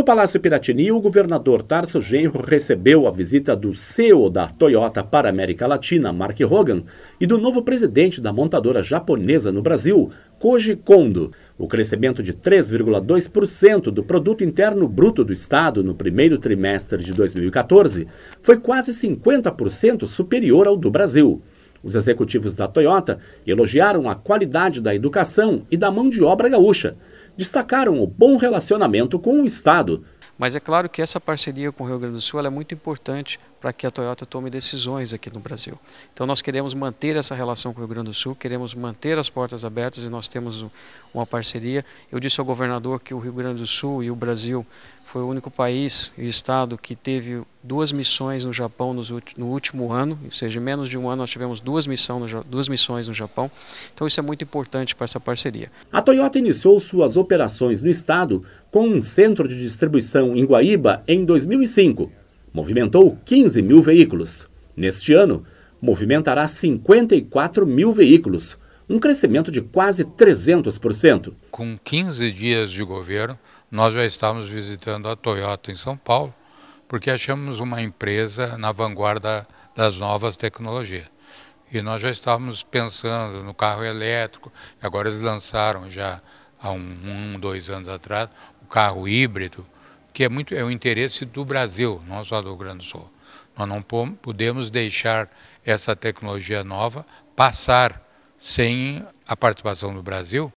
No Palácio Piratini, o governador Tarso Genro recebeu a visita do CEO da Toyota para a América Latina, Mark Hogan, e do novo presidente da montadora japonesa no Brasil, Koji Kondo. O crescimento de 3,2% do produto interno bruto do estado no primeiro trimestre de 2014 foi quase 50% superior ao do Brasil. Os executivos da Toyota elogiaram a qualidade da educação e da mão de obra gaúcha destacaram o bom relacionamento com o Estado. Mas é claro que essa parceria com o Rio Grande do Sul é muito importante para que a Toyota tome decisões aqui no Brasil. Então nós queremos manter essa relação com o Rio Grande do Sul, queremos manter as portas abertas e nós temos uma parceria. Eu disse ao governador que o Rio Grande do Sul e o Brasil foi o único país e estado que teve duas missões no Japão no último ano, ou seja, menos de um ano nós tivemos duas, missão duas missões no Japão. Então isso é muito importante para essa parceria. A Toyota iniciou suas operações no estado com um centro de distribuição em Guaíba em 2005 movimentou 15 mil veículos. Neste ano, movimentará 54 mil veículos, um crescimento de quase 300%. Com 15 dias de governo, nós já estávamos visitando a Toyota em São Paulo, porque achamos uma empresa na vanguarda das novas tecnologias. E nós já estávamos pensando no carro elétrico, agora eles lançaram já há um, um dois anos atrás, o carro híbrido, que é muito é o interesse do Brasil, não só do Rio Grande do Sul. Nós não podemos deixar essa tecnologia nova passar sem a participação do Brasil